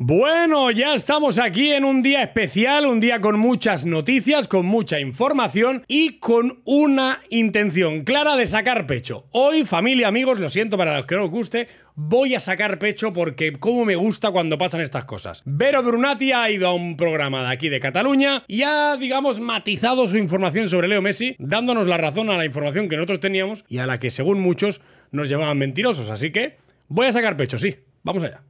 Bueno, ya estamos aquí en un día especial, un día con muchas noticias, con mucha información y con una intención clara de sacar pecho. Hoy, familia, amigos, lo siento para los que no os guste, voy a sacar pecho porque como me gusta cuando pasan estas cosas. Vero Brunati ha ido a un programa de aquí de Cataluña y ha, digamos, matizado su información sobre Leo Messi, dándonos la razón a la información que nosotros teníamos y a la que, según muchos, nos llamaban mentirosos. Así que voy a sacar pecho, sí. Vamos allá.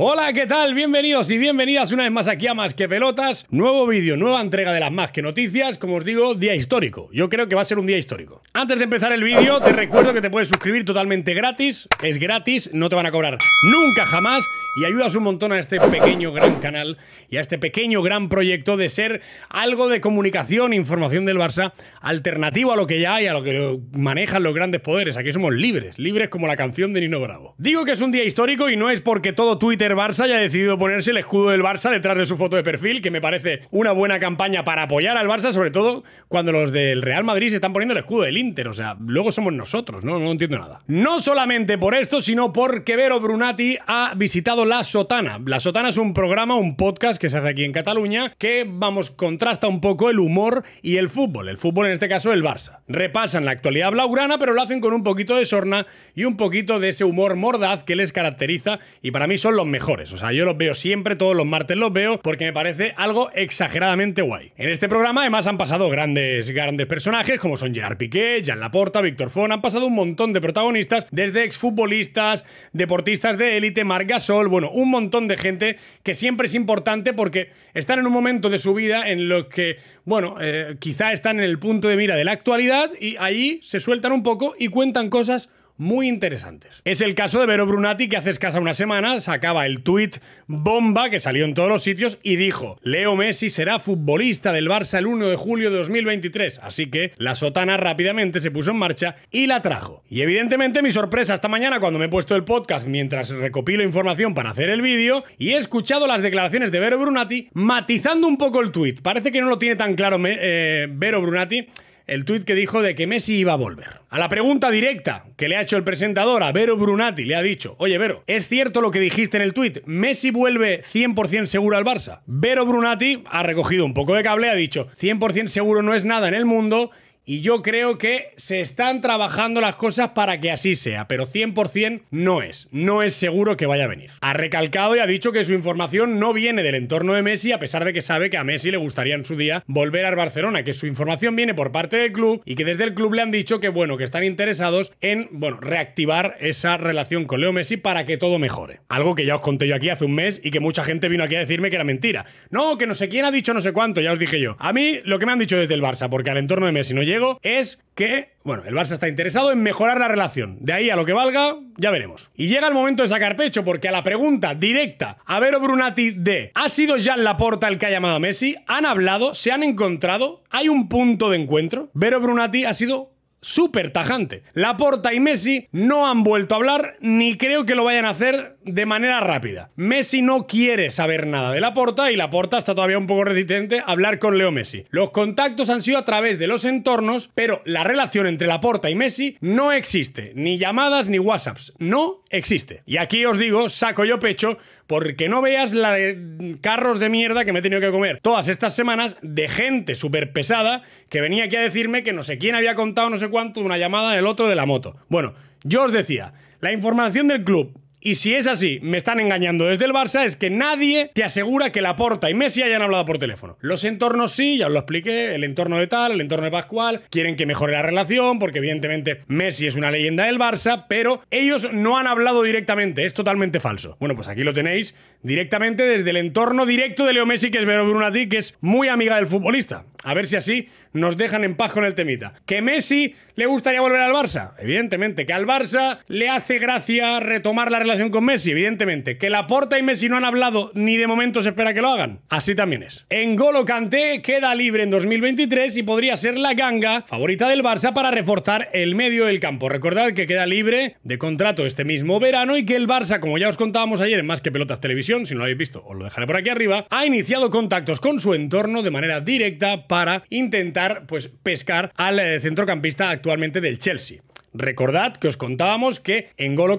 Hola, ¿qué tal? Bienvenidos y bienvenidas una vez más aquí a Más que Pelotas. Nuevo vídeo, nueva entrega de las Más que Noticias. Como os digo, día histórico. Yo creo que va a ser un día histórico. Antes de empezar el vídeo, te recuerdo que te puedes suscribir totalmente gratis. Es gratis, no te van a cobrar nunca jamás y ayudas un montón a este pequeño gran canal y a este pequeño gran proyecto de ser algo de comunicación, e información del Barça, alternativo a lo que ya hay, a lo que manejan los grandes poderes. Aquí somos libres, libres como la canción de Nino Bravo. Digo que es un día histórico y no es porque todo Twitter Barça haya decidido ponerse el escudo del Barça detrás de su foto de perfil, que me parece una buena campaña para apoyar al Barça, sobre todo cuando los del Real Madrid se están poniendo el escudo del Inter. O sea, luego somos nosotros, ¿no? No entiendo nada. No solamente por esto, sino porque Vero Brunati ha visitado la Sotana. La Sotana es un programa, un podcast que se hace aquí en Cataluña que, vamos, contrasta un poco el humor y el fútbol. El fútbol, en este caso, el Barça. Repasan la actualidad blaugrana, pero lo hacen con un poquito de sorna y un poquito de ese humor mordaz que les caracteriza y para mí son los mejores. O sea, yo los veo siempre, todos los martes los veo porque me parece algo exageradamente guay. En este programa, además, han pasado grandes, grandes personajes como son Gerard Piqué, Jan Laporta, Víctor Fon. Han pasado un montón de protagonistas, desde exfutbolistas, deportistas de élite, Marc Gasol, bueno, un montón de gente que siempre es importante porque están en un momento de su vida en los que, bueno, eh, quizá están en el punto de mira de la actualidad y ahí se sueltan un poco y cuentan cosas muy interesantes. Es el caso de Vero Brunati, que hace escasa una semana sacaba el tuit bomba que salió en todos los sitios y dijo: Leo Messi será futbolista del Barça el 1 de julio de 2023. Así que la sotana rápidamente se puso en marcha y la trajo. Y evidentemente, mi sorpresa esta mañana cuando me he puesto el podcast mientras recopilo información para hacer el vídeo y he escuchado las declaraciones de Vero Brunati matizando un poco el tuit. Parece que no lo tiene tan claro eh, Vero Brunati el tuit que dijo de que Messi iba a volver. A la pregunta directa que le ha hecho el presentador a Vero Brunati, le ha dicho, oye Vero, ¿es cierto lo que dijiste en el tuit? ¿Messi vuelve 100% seguro al Barça? Vero Brunati ha recogido un poco de cable, ha dicho, 100% seguro no es nada en el mundo y yo creo que se están trabajando las cosas para que así sea, pero 100% no es. No es seguro que vaya a venir. Ha recalcado y ha dicho que su información no viene del entorno de Messi, a pesar de que sabe que a Messi le gustaría en su día volver al Barcelona, que su información viene por parte del club y que desde el club le han dicho que, bueno, que están interesados en, bueno, reactivar esa relación con Leo Messi para que todo mejore. Algo que ya os conté yo aquí hace un mes y que mucha gente vino aquí a decirme que era mentira. No, que no sé quién ha dicho no sé cuánto, ya os dije yo. A mí lo que me han dicho desde el Barça, porque al entorno de Messi no llega es que, bueno, el Barça está interesado en mejorar la relación. De ahí a lo que valga, ya veremos. Y llega el momento de sacar pecho, porque a la pregunta directa a Vero Brunati de ¿ha sido Jan Laporta el que ha llamado a Messi? ¿Han hablado? ¿Se han encontrado? ¿Hay un punto de encuentro? Vero Brunati ha sido súper tajante. Laporta y Messi no han vuelto a hablar, ni creo que lo vayan a hacer de manera rápida. Messi no quiere saber nada de Laporta y Laporta está todavía un poco reticente a hablar con Leo Messi. Los contactos han sido a través de los entornos, pero la relación entre Laporta y Messi no existe, ni llamadas ni WhatsApps, no existe. Y aquí os digo, saco yo pecho, porque no veas la de carros de mierda que me he tenido que comer todas estas semanas de gente súper pesada que venía aquí a decirme que no sé quién había contado no sé cuánto de una llamada del otro de la moto. Bueno, yo os decía, la información del club y si es así, me están engañando desde el Barça, es que nadie te asegura que Laporta y Messi hayan hablado por teléfono. Los entornos sí, ya os lo expliqué, el entorno de tal, el entorno de Pascual, quieren que mejore la relación, porque evidentemente Messi es una leyenda del Barça, pero ellos no han hablado directamente, es totalmente falso. Bueno, pues aquí lo tenéis directamente desde el entorno directo de Leo Messi, que es Vero Brunati, que es muy amiga del futbolista. A ver si así nos dejan en paz con el temita. Que Messi le gustaría volver al Barça, evidentemente. Que al Barça le hace gracia retomar la relación con Messi, evidentemente. Que Laporta y Messi no han hablado ni de momento se espera que lo hagan. Así también es. En Golo Kanté queda libre en 2023 y podría ser la ganga favorita del Barça para reforzar el medio del campo. Recordad que queda libre de contrato este mismo verano y que el Barça, como ya os contábamos ayer en Más que Pelotas Televisión, si no lo habéis visto, os lo dejaré por aquí arriba, ha iniciado contactos con su entorno de manera directa para intentar pues, pescar al eh, centrocampista actualmente del Chelsea. Recordad que os contábamos que en Golo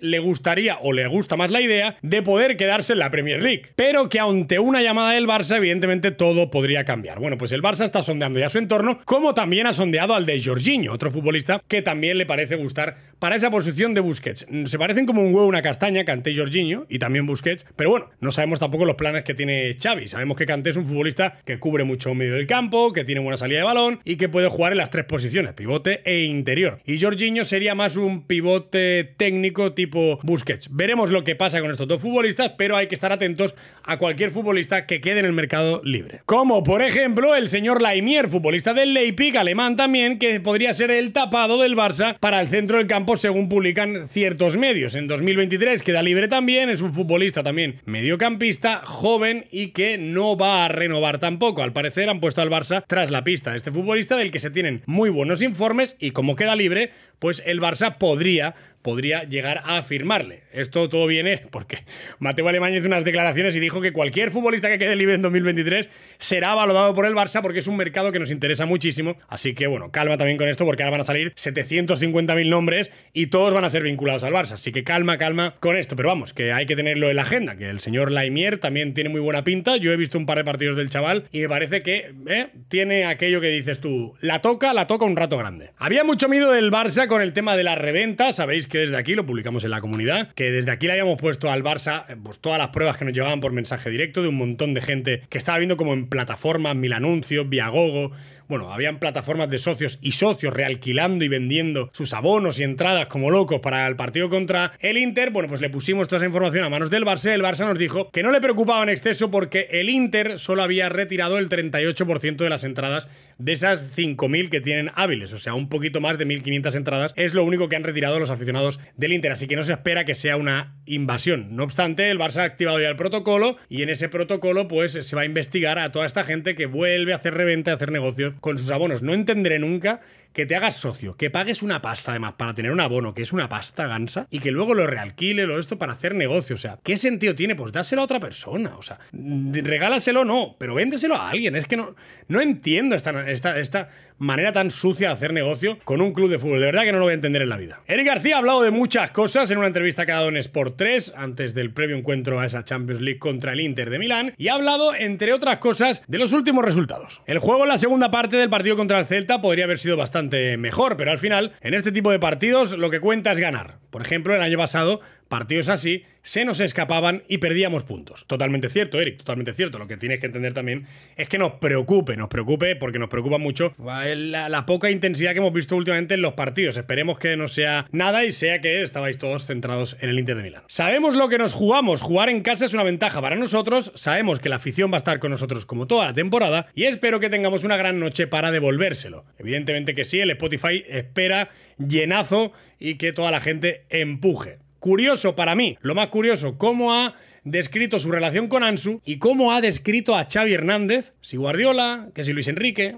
le gustaría o le gusta más la idea de poder quedarse en la Premier League, pero que ante una llamada del Barça evidentemente todo podría cambiar. Bueno, pues el Barça está sondeando ya su entorno, como también ha sondeado al de Jorginho, otro futbolista que también le parece gustar para esa posición de Busquets. Mm, se parecen como un huevo una castaña, Canté y Jorginho, y también Busquets, pero bueno, no sabemos tampoco los planes que tiene Xavi. Sabemos que Canté es un futbolista que cubre mucho medio del campo, que tiene buena salida de balón y que puede jugar en las tres posiciones, pivote e interior. Y Jorginho sería más un pivote técnico tipo Busquets. Veremos lo que pasa con estos dos futbolistas, pero hay que estar atentos a cualquier futbolista que quede en el mercado libre. Como por ejemplo el señor Laimier, futbolista del Leipzig, alemán también, que podría ser el tapado del Barça para el centro del campo según publican ciertos medios. En 2023 queda libre también, es un futbolista también mediocampista, joven y que no va a renovar tampoco. Al parecer han puesto al Barça tras la pista de este futbolista del que se tienen muy buenos informes y como queda libre, pues el Barça podría podría llegar a firmarle. Esto todo viene porque Mateo Alemán hizo unas declaraciones y dijo que cualquier futbolista que quede libre en 2023 será valorado por el Barça porque es un mercado que nos interesa muchísimo. Así que bueno, calma también con esto porque ahora van a salir 750.000 nombres y todos van a ser vinculados al Barça. Así que calma, calma con esto. Pero vamos, que hay que tenerlo en la agenda, que el señor Laimier también tiene muy buena pinta. Yo he visto un par de partidos del chaval y me parece que ¿eh? tiene aquello que dices tú, la toca, la toca un rato grande. Había mucho miedo del Barça con el tema de la reventa. sabéis que que desde aquí lo publicamos en la comunidad, que desde aquí le habíamos puesto al Barça eh, pues, todas las pruebas que nos llegaban por mensaje directo de un montón de gente que estaba viendo como en plataformas, Mil Anuncios, Viagogo, bueno, habían plataformas de socios y socios realquilando y vendiendo sus abonos y entradas como locos para el partido contra el Inter. Bueno, pues le pusimos toda esa información a manos del Barça. El Barça nos dijo que no le preocupaba en exceso porque el Inter solo había retirado el 38% de las entradas de esas 5.000 que tienen hábiles, o sea, un poquito más de 1.500 entradas, es lo único que han retirado los aficionados del Inter, así que no se espera que sea una invasión. No obstante, el Barça ha activado ya el protocolo y en ese protocolo pues se va a investigar a toda esta gente que vuelve a hacer reventa, a hacer negocios con sus abonos. No entenderé nunca que te hagas socio, que pagues una pasta además para tener un abono, que es una pasta gansa, y que luego lo realquile, o esto para hacer negocio. O sea, ¿qué sentido tiene? Pues dáselo a otra persona. O sea, regálaselo no, pero véndeselo a alguien. Es que no, no entiendo esta, esta, esta manera tan sucia de hacer negocio con un club de fútbol. De verdad que no lo voy a entender en la vida. Eric García ha hablado de muchas cosas en una entrevista que ha dado en Sport 3 antes del previo encuentro a esa Champions League contra el Inter de Milán y ha hablado, entre otras cosas, de los últimos resultados. El juego en la segunda parte del partido contra el Celta podría haber sido bastante mejor, pero al final, en este tipo de partidos, lo que cuenta es ganar. Por ejemplo, el año pasado, partidos así, se nos escapaban y perdíamos puntos. Totalmente cierto, Eric, totalmente cierto. Lo que tienes que entender también es que nos preocupe, nos preocupe porque nos preocupa mucho pues, la, poca intensidad que hemos visto últimamente en los partidos. Esperemos que no sea nada y sea que estabais todos centrados en el Inter de Milán. Sabemos lo que nos jugamos, jugar en casa es una ventaja para nosotros, sabemos que la afición va a estar con nosotros como toda la temporada y espero que tengamos una gran noche para devolvérselo. Evidentemente que sí, el Spotify espera llenazo y que toda la gente empuje. Curioso para mí, lo más curioso, cómo ha descrito su relación con Ansu y cómo ha descrito a Xavi Hernández, si Guardiola, que si Luis Enrique,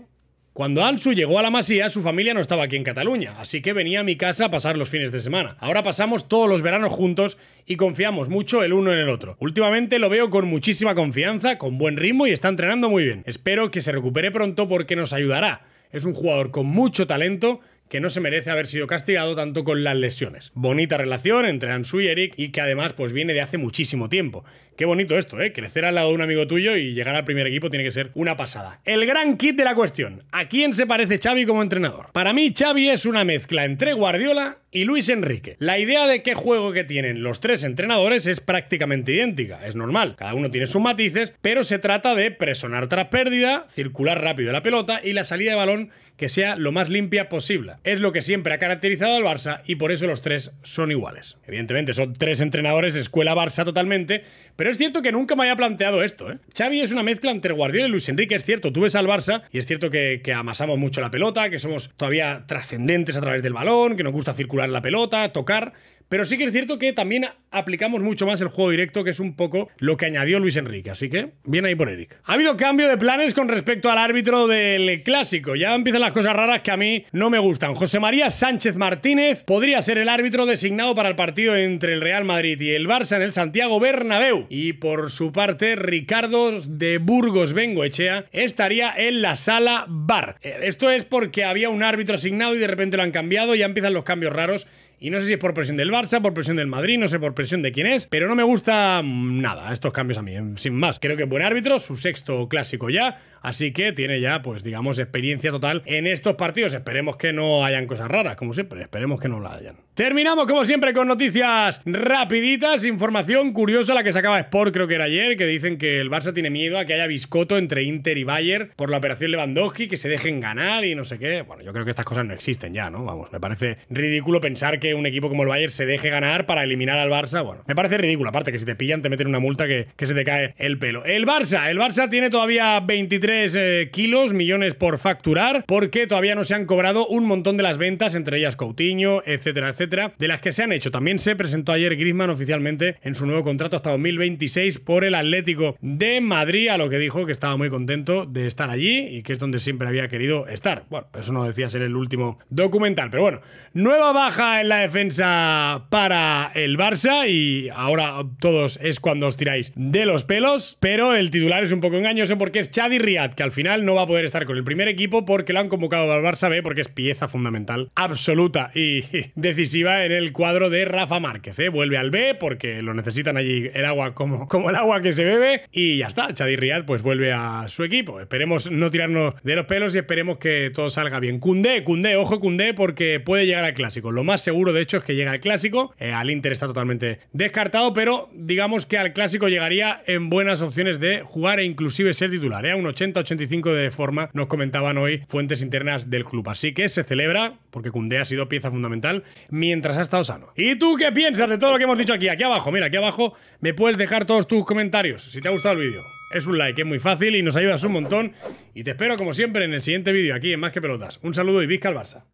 cuando Ansu llegó a la Masía, su familia no estaba aquí en Cataluña, así que venía a mi casa a pasar los fines de semana. Ahora pasamos todos los veranos juntos y confiamos mucho el uno en el otro. Últimamente lo veo con muchísima confianza, con buen ritmo y está entrenando muy bien. Espero que se recupere pronto porque nos ayudará. Es un jugador con mucho talento que no se merece haber sido castigado tanto con las lesiones. Bonita relación entre Ansu y Eric y que además pues viene de hace muchísimo tiempo. Qué bonito esto, ¿eh? Crecer al lado de un amigo tuyo y llegar al primer equipo tiene que ser una pasada. El gran kit de la cuestión. ¿A quién se parece Xavi como entrenador? Para mí Xavi es una mezcla entre Guardiola y Luis Enrique. La idea de qué juego que tienen los tres entrenadores es prácticamente idéntica, es normal, cada uno tiene sus matices, pero se trata de presionar tras pérdida, circular rápido la pelota y la salida de balón que sea lo más limpia posible. Es lo que siempre ha caracterizado al Barça y por eso los tres son iguales. Evidentemente son tres entrenadores escuela Barça totalmente, pero pero es cierto que nunca me había planteado esto, ¿eh? Xavi es una mezcla entre Guardiola y Luis Enrique, es cierto, tú ves al Barça y es cierto que, que amasamos mucho la pelota, que somos todavía trascendentes a través del balón, que nos gusta circular la pelota, tocar, pero sí que es cierto que también aplicamos mucho más el juego directo, que es un poco lo que añadió Luis Enrique. Así que, bien ahí por Eric. Ha habido cambio de planes con respecto al árbitro del clásico. Ya empiezan las cosas raras que a mí no me gustan. José María Sánchez Martínez podría ser el árbitro designado para el partido entre el Real Madrid y el Barça en el Santiago Bernabéu. Y por su parte, Ricardo de Burgos Echea estaría en la sala bar. Eh, esto es porque había un árbitro asignado y de repente lo han cambiado, ya empiezan los cambios raros y no sé si es por presión del Barça, por presión del Madrid, no sé por presión de quién es, pero no me gusta nada estos cambios a mí, sin más. Creo que buen árbitro, su sexto clásico ya, así que tiene ya, pues digamos, experiencia total en estos partidos. Esperemos que no hayan cosas raras, como siempre, esperemos que no la hayan. Terminamos, como siempre, con noticias rapiditas, información curiosa la que sacaba Sport, creo que era ayer, que dicen que el Barça tiene miedo a que haya biscoto entre Inter y Bayern por la operación Lewandowski, que se dejen ganar y no sé qué. Bueno, yo creo que estas cosas no existen ya, ¿no? Vamos, me parece ridículo pensar que un equipo como el Bayern se deje ganar para eliminar al Barça, bueno, me parece ridículo. Aparte que si te pillan te meten una multa que, que se te cae el pelo. El Barça, el Barça tiene todavía 23 eh, kilos, millones por facturar, porque todavía no se han cobrado un montón de las ventas, entre ellas Coutinho, etcétera, etcétera, de las que se han hecho. También se presentó ayer Griezmann oficialmente en su nuevo contrato hasta 2026 por el Atlético de Madrid, a lo que dijo que estaba muy contento de estar allí y que es donde siempre había querido estar. Bueno, eso no decía ser el último documental, pero bueno, nueva baja en la defensa para el Barça y ahora todos es cuando os tiráis de los pelos, pero el titular es un poco engañoso porque es Chadi Riad, que al final no va a poder estar con el primer equipo porque lo han convocado al Barça B porque es pieza fundamental, absoluta y decisiva en el cuadro de Rafa Márquez. ¿eh? Vuelve al B porque lo necesitan allí el agua como, como el agua que se bebe y ya está, Chadi Riad pues vuelve a su equipo. Esperemos no tirarnos de los pelos y esperemos que todo salga bien. Cundé, Cundé, ojo Cundé porque puede llegar al clásico. Lo más seguro de hecho, es que llega el clásico. Eh, al Inter está totalmente descartado, pero digamos que al clásico llegaría en buenas opciones de jugar e inclusive ser titular. ¿eh? Un 80-85 de forma nos comentaban hoy fuentes internas del club. Así que se celebra, porque Cundé ha sido pieza fundamental mientras ha estado sano. ¿Y tú qué piensas de todo lo que hemos dicho aquí? Aquí abajo, mira, aquí abajo me puedes dejar todos tus comentarios si te ha gustado el vídeo es un like, es muy fácil y nos ayudas un montón. Y te espero como siempre en el siguiente vídeo aquí en Más que Pelotas. Un saludo y visca al Barça.